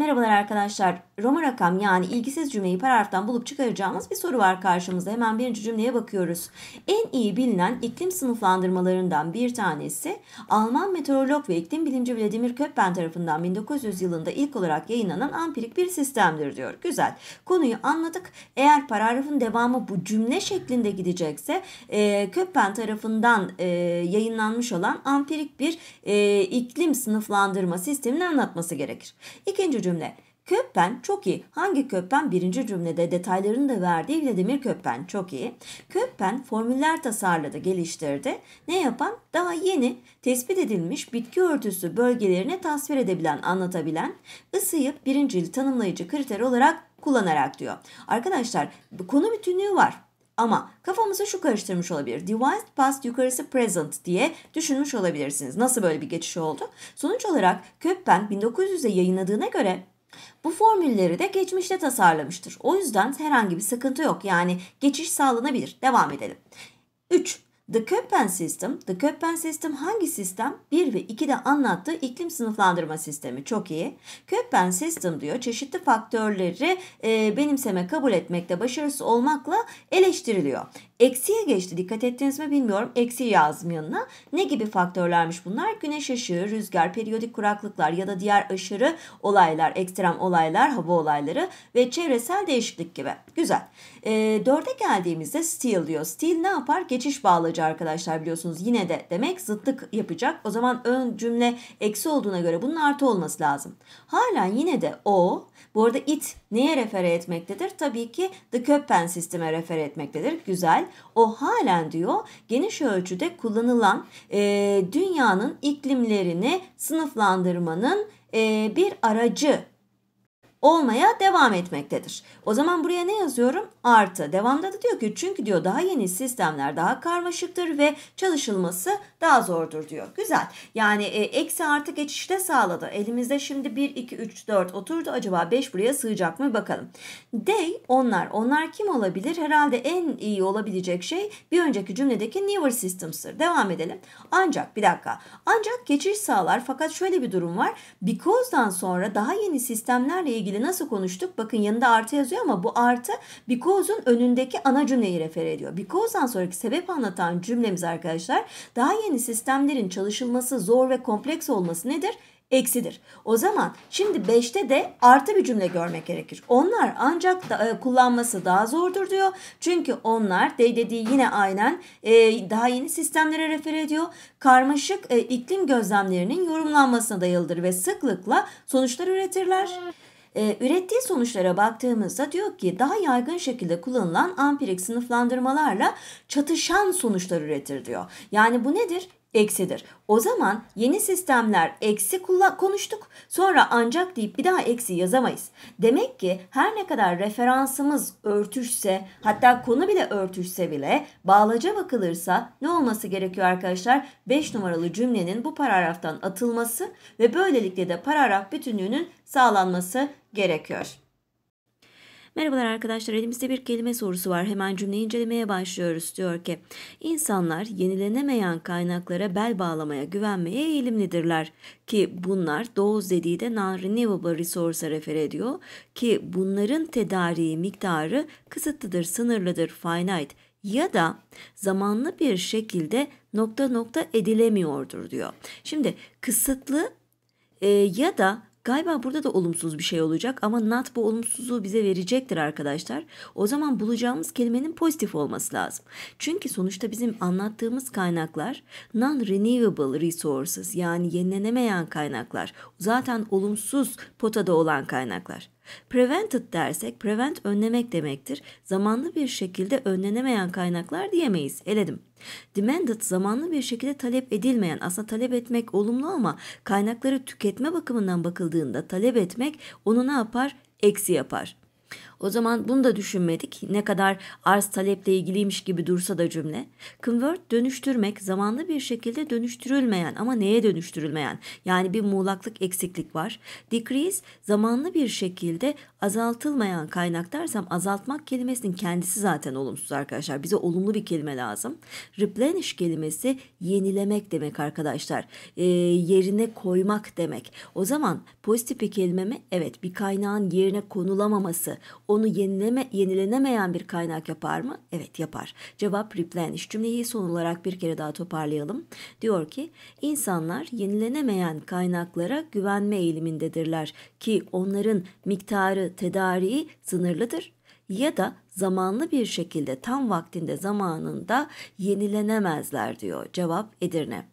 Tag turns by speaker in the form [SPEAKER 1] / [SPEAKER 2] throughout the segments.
[SPEAKER 1] Merhabalar arkadaşlar. Roma rakam yani ilgisiz cümleyi paragraftan bulup çıkaracağımız bir soru var karşımızda. Hemen birinci cümleye bakıyoruz. En iyi bilinen iklim sınıflandırmalarından bir tanesi Alman meteorolog ve iklim bilimci Vladimir Köppen tarafından 1900 yılında ilk olarak yayınlanan ampirik bir sistemdir diyor. Güzel. Konuyu anladık. Eğer paragrafın devamı bu cümle şeklinde gidecekse e, Köppen tarafından e, yayınlanmış olan ampirik bir e, iklim sınıflandırma sistemini anlatması gerekir. İkinci cümle cümle. Köppen çok iyi. Hangi köppen? Birinci cümlede detaylarını da verdiği Vladimir Köppen çok iyi. Köppen formüller tasarladı, geliştirdi. Ne yapan? Daha yeni tespit edilmiş bitki örtüsü bölgelerine tasvir edebilen, anlatabilen, ısıyıp birincil tanımlayıcı kriter olarak kullanarak diyor. Arkadaşlar konu bütünlüğü var. Ama kafamızı şu karıştırmış olabilir. Devised past yukarısı present diye düşünmüş olabilirsiniz. Nasıl böyle bir geçiş oldu? Sonuç olarak Köppen 1900'e yayınladığına göre bu formülleri de geçmişte tasarlamıştır. O yüzden herhangi bir sıkıntı yok. Yani geçiş sağlanabilir. Devam edelim. 3. The Köppen System, The Köppen System hangi sistem? 1 ve 2'de anlattığı iklim sınıflandırma sistemi. Çok iyi. Köppen System diyor çeşitli faktörleri e, benimseme kabul etmekte başarısız olmakla eleştiriliyor. Eksiye geçti dikkat ettiniz mi bilmiyorum. Eksi yazdım yanına. Ne gibi faktörlermiş bunlar? Güneş ışığı, rüzgar, periyodik kuraklıklar ya da diğer aşırı olaylar, ekstrem olaylar, hava olayları ve çevresel değişiklik gibi. Güzel. E, dörde geldiğimizde steel diyor. Steel ne yapar? Geçiş bağlacı arkadaşlar biliyorsunuz. Yine de demek zıtlık yapacak. O zaman ön cümle eksi olduğuna göre bunun artı olması lazım. Hala yine de o bu arada it neye refere etmektedir? Tabii ki the Köppen sisteme refere etmektedir. Güzel o halen diyor geniş ölçüde kullanılan e, dünyanın iklimlerini sınıflandırmanın e, bir aracı olmaya devam etmektedir. O zaman buraya ne yazıyorum? Artı. Devamda da diyor ki çünkü diyor daha yeni sistemler daha karmaşıktır ve çalışılması daha zordur diyor. Güzel. Yani e, eksi artı geçişte sağladı. Elimizde şimdi 1, 2, 3, 4 oturdu. Acaba 5 buraya sığacak mı bakalım. They onlar. Onlar kim olabilir? Herhalde en iyi olabilecek şey bir önceki cümledeki newer systems'tır. Devam edelim. Ancak bir dakika. Ancak geçiş sağlar fakat şöyle bir durum var. Because'dan sonra daha yeni sistemlerle ilgili ilgili nasıl konuştuk? Bakın yanında artı yazıyor ama bu artı because'un önündeki ana cümleyi refer ediyor. Because'dan sonraki sebep anlatan cümlemiz arkadaşlar daha yeni sistemlerin çalışılması zor ve kompleks olması nedir? eksidir. O zaman şimdi 5'te de artı bir cümle görmek gerekir. Onlar ancak da, e, kullanması daha zordur diyor. Çünkü onlar de dediği yine aynen e, daha yeni sistemlere refer ediyor. Karmaşık e, iklim gözlemlerinin yorumlanmasına dayalıdır ve sıklıkla sonuçlar üretirler. E, ürettiği sonuçlara baktığımızda diyor ki daha yaygın şekilde kullanılan ampirik sınıflandırmalarla çatışan sonuçlar üretir diyor. Yani bu nedir? eksidir. O zaman yeni sistemler eksi konuştuk sonra ancak deyip bir daha eksi yazamayız. Demek ki her ne kadar referansımız örtüşse hatta konu bile örtüşse bile bağlaca bakılırsa ne olması gerekiyor arkadaşlar? 5 numaralı cümlenin bu paragraftan atılması ve böylelikle de paragraf bütünlüğünün sağlanması gerekiyor. Merhabalar arkadaşlar elimizde bir kelime sorusu var. Hemen cümleyi incelemeye başlıyoruz. Diyor ki insanlar yenilenemeyen kaynaklara bel bağlamaya güvenmeye eğilimlidirler. Ki bunlar Doğuz dediği de non-renewable resource'a refer ediyor. Ki bunların tedariği miktarı kısıtlıdır, sınırlıdır, finite ya da zamanlı bir şekilde nokta nokta edilemiyordur diyor. Şimdi kısıtlı e, ya da Galiba burada da olumsuz bir şey olacak ama not bu olumsuzluğu bize verecektir arkadaşlar. O zaman bulacağımız kelimenin pozitif olması lazım. Çünkü sonuçta bizim anlattığımız kaynaklar non-renewable resources yani yenilenemeyen kaynaklar. Zaten olumsuz potada olan kaynaklar. Prevented dersek prevent önlemek demektir. Zamanlı bir şekilde önlenemeyen kaynaklar diyemeyiz. Eledim. Demanded zamanlı bir şekilde talep edilmeyen aslında talep etmek olumlu ama kaynakları tüketme bakımından bakıldığında talep etmek onu ne yapar? Eksi yapar. O zaman bunu da düşünmedik. Ne kadar arz taleple ilgiliymiş gibi dursa da cümle. Convert dönüştürmek zamanlı bir şekilde dönüştürülmeyen ama neye dönüştürülmeyen? Yani bir muğlaklık eksiklik var. Decrease zamanlı bir şekilde azaltılmayan kaynak dersem azaltmak kelimesinin kendisi zaten olumsuz arkadaşlar. Bize olumlu bir kelime lazım. Replenish kelimesi yenilemek demek arkadaşlar. E, yerine koymak demek. O zaman pozitif bir mi? evet bir kaynağın yerine konulamaması, onu yenileme, yenilenemeyen bir kaynak yapar mı? Evet yapar. Cevap replenish. Cümleyi son olarak bir kere daha toparlayalım. Diyor ki insanlar yenilenemeyen kaynaklara güvenme eğilimindedirler ki onların miktarı, tedariği sınırlıdır ya da zamanlı bir şekilde tam vaktinde zamanında yenilenemezler diyor. Cevap Edirne.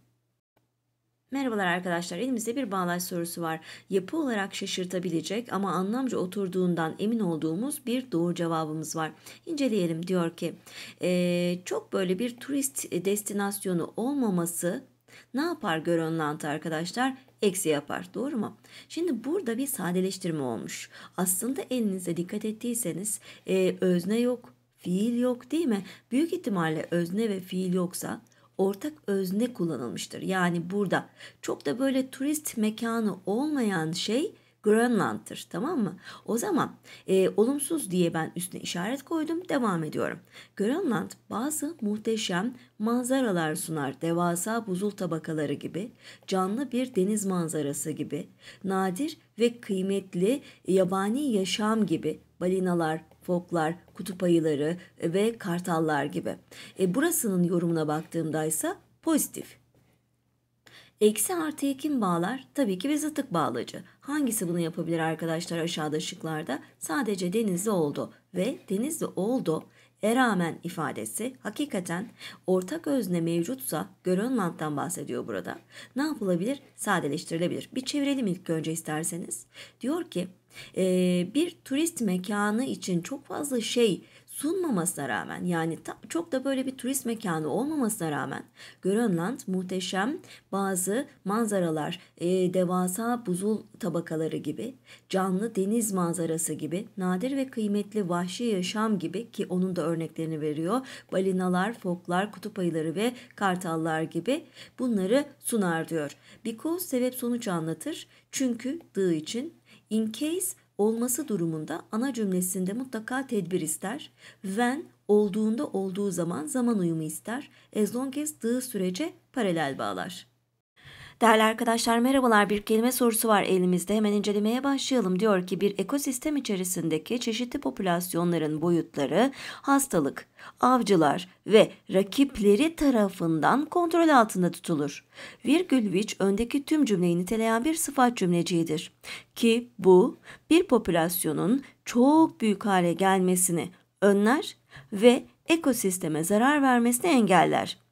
[SPEAKER 1] Merhabalar arkadaşlar elimizde bir bağlaç sorusu var. Yapı olarak şaşırtabilecek ama anlamca oturduğundan emin olduğumuz bir doğru cevabımız var. İnceleyelim diyor ki e, çok böyle bir turist destinasyonu olmaması ne yapar Grönland'ı arkadaşlar? Eksi yapar doğru mu? Şimdi burada bir sadeleştirme olmuş. Aslında elinize dikkat ettiyseniz e, özne yok, fiil yok değil mi? Büyük ihtimalle özne ve fiil yoksa ortak özne kullanılmıştır. Yani burada çok da böyle turist mekanı olmayan şey Grönland'tır tamam mı? O zaman e, olumsuz diye ben üstüne işaret koydum devam ediyorum. Grönland bazı muhteşem manzaralar sunar. Devasa buzul tabakaları gibi, canlı bir deniz manzarası gibi, nadir ve kıymetli yabani yaşam gibi balinalar, foklar, kutup ayıları e, ve kartallar gibi. E, burasının yorumuna baktığımda ise pozitif. Eksi artıyı kim bağlar? Tabii ki bir zıtık bağlacı. Hangisi bunu yapabilir arkadaşlar aşağıda şıklarda? Sadece denizli oldu ve denizli oldu e rağmen ifadesi hakikaten ortak özne mevcutsa Grönland'dan bahsediyor burada. Ne yapılabilir? Sadeleştirilebilir. Bir çevirelim ilk önce isterseniz. Diyor ki ee, bir turist mekanı için çok fazla şey sunmamasına rağmen yani ta, çok da böyle bir turist mekanı olmamasına rağmen Grönland muhteşem bazı manzaralar, e, devasa buzul tabakaları gibi, canlı deniz manzarası gibi, nadir ve kıymetli vahşi yaşam gibi ki onun da örneklerini veriyor. Balinalar, foklar, kutup ayıları ve kartallar gibi bunları sunar diyor. Because sebep sonuç anlatır. Çünkü dığı için In case olması durumunda ana cümlesinde mutlaka tedbir ister. When olduğunda olduğu zaman zaman uyumu ister. As long as dığı sürece paralel bağlar. Değerli arkadaşlar merhabalar bir kelime sorusu var elimizde hemen incelemeye başlayalım. Diyor ki bir ekosistem içerisindeki çeşitli popülasyonların boyutları hastalık, avcılar ve rakipleri tarafından kontrol altında tutulur. Virgül which öndeki tüm cümleyi niteleyen bir sıfat cümleciğidir. Ki bu bir popülasyonun çok büyük hale gelmesini önler ve ekosisteme zarar vermesini engeller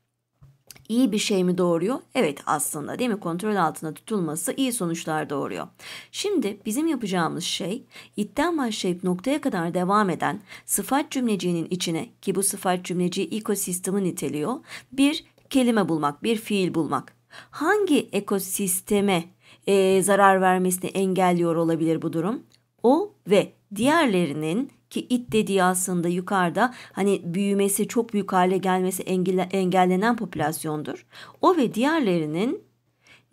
[SPEAKER 1] iyi bir şey mi doğuruyor? Evet aslında değil mi? Kontrol altında tutulması iyi sonuçlar doğuruyor. Şimdi bizim yapacağımız şey itten başlayıp noktaya kadar devam eden sıfat cümleciğinin içine ki bu sıfat cümleciği ekosistemi niteliyor. Bir kelime bulmak, bir fiil bulmak. Hangi ekosisteme e, zarar vermesini engelliyor olabilir bu durum? O ve diğerlerinin ki it dediği aslında yukarıda hani büyümesi çok büyük hale gelmesi engellenen popülasyondur. O ve diğerlerinin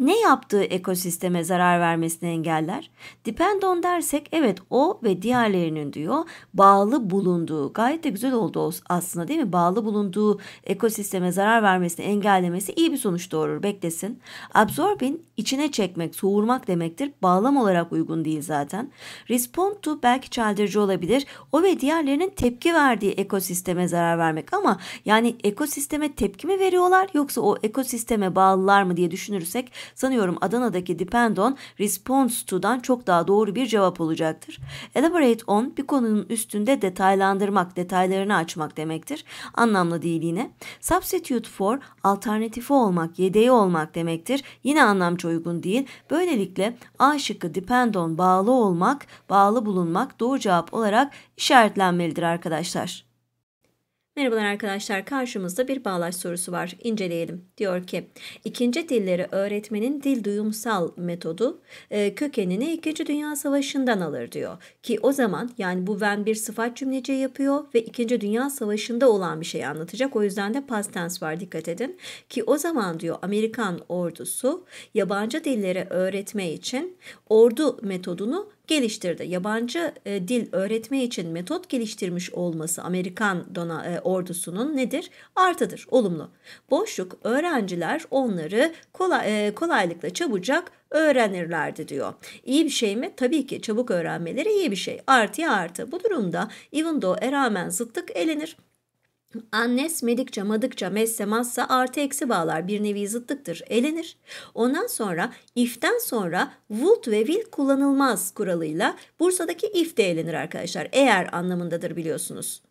[SPEAKER 1] ne yaptığı ekosisteme zarar vermesini engeller? Depend on dersek evet o ve diğerlerinin diyor bağlı bulunduğu gayet de güzel oldu aslında değil mi? Bağlı bulunduğu ekosisteme zarar vermesini engellemesi iyi bir sonuç doğurur beklesin. Absorbin içine çekmek, soğurmak demektir. Bağlam olarak uygun değil zaten. Respond to belki çeldirici olabilir. O ve diğerlerinin tepki verdiği ekosisteme zarar vermek ama yani ekosisteme tepki mi veriyorlar yoksa o ekosisteme bağlılar mı diye düşünürsek sanıyorum Adana'daki depend on response to'dan çok daha doğru bir cevap olacaktır. Elaborate on bir konunun üstünde detaylandırmak, detaylarını açmak demektir. Anlamlı değil yine. Substitute for alternatifi olmak, yedeği olmak demektir. Yine anlamça uygun değil. Böylelikle A şıkkı depend on bağlı olmak, bağlı bulunmak doğru cevap olarak işaretlenmelidir arkadaşlar. Merhabalar arkadaşlar karşımızda bir bağlaç sorusu var inceleyelim. Diyor ki ikinci dilleri öğretmenin dil duyumsal metodu e, kökenini 2. Dünya Savaşı'ndan alır diyor. Ki o zaman yani bu ben bir sıfat cümleci yapıyor ve 2. Dünya Savaşı'nda olan bir şey anlatacak. O yüzden de past tense var dikkat edin. Ki o zaman diyor Amerikan ordusu yabancı dilleri öğretme için ordu metodunu geliştirdi. Yabancı e, dil öğretme için metot geliştirmiş olması Amerikan dona, e, ordusunun nedir? Artıdır, olumlu. Boşluk öğrenciler onları kolay, e, kolaylıkla çabucak öğrenirlerdi diyor. İyi bir şey mi? Tabii ki çabuk öğrenmeleri iyi bir şey. Artıya artı. Bu durumda even though rağmen zıtlık elenir. Annes medikçe madıkça messemazsa artı eksi bağlar bir nevi zıtlıktır elenir. Ondan sonra if'ten sonra vult ve vil kullanılmaz kuralıyla Bursa'daki if de elenir arkadaşlar. Eğer anlamındadır biliyorsunuz.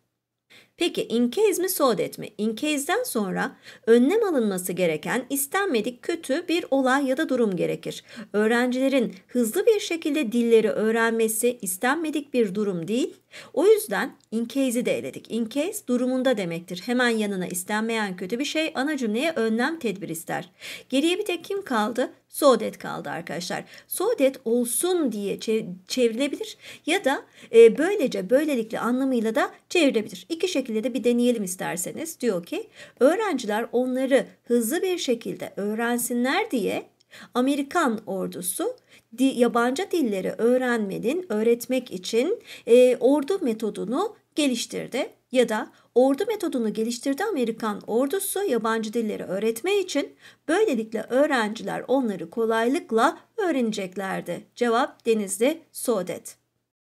[SPEAKER 1] Peki in case mi sodet mi? In case'den sonra önlem alınması gereken istenmedik kötü bir olay ya da durum gerekir. Öğrencilerin hızlı bir şekilde dilleri öğrenmesi istenmedik bir durum değil, o yüzden in case'i de eledik. In case durumunda demektir. Hemen yanına istenmeyen kötü bir şey ana cümleye önlem tedbir ister. Geriye bir tek kim kaldı? So that kaldı arkadaşlar. So that olsun diye çevrilebilir ya da e, böylece böylelikle anlamıyla da çevrilebilir. İki şekilde de bir deneyelim isterseniz. Diyor ki öğrenciler onları hızlı bir şekilde öğrensinler diye Amerikan ordusu yabancı dilleri öğrenmenin, öğretmek için e, ordu metodunu geliştirdi ya da ordu metodunu geliştirdi Amerikan ordusu yabancı dilleri öğretme için böylelikle öğrenciler onları kolaylıkla öğreneceklerdi. Cevap Denizli Sodet.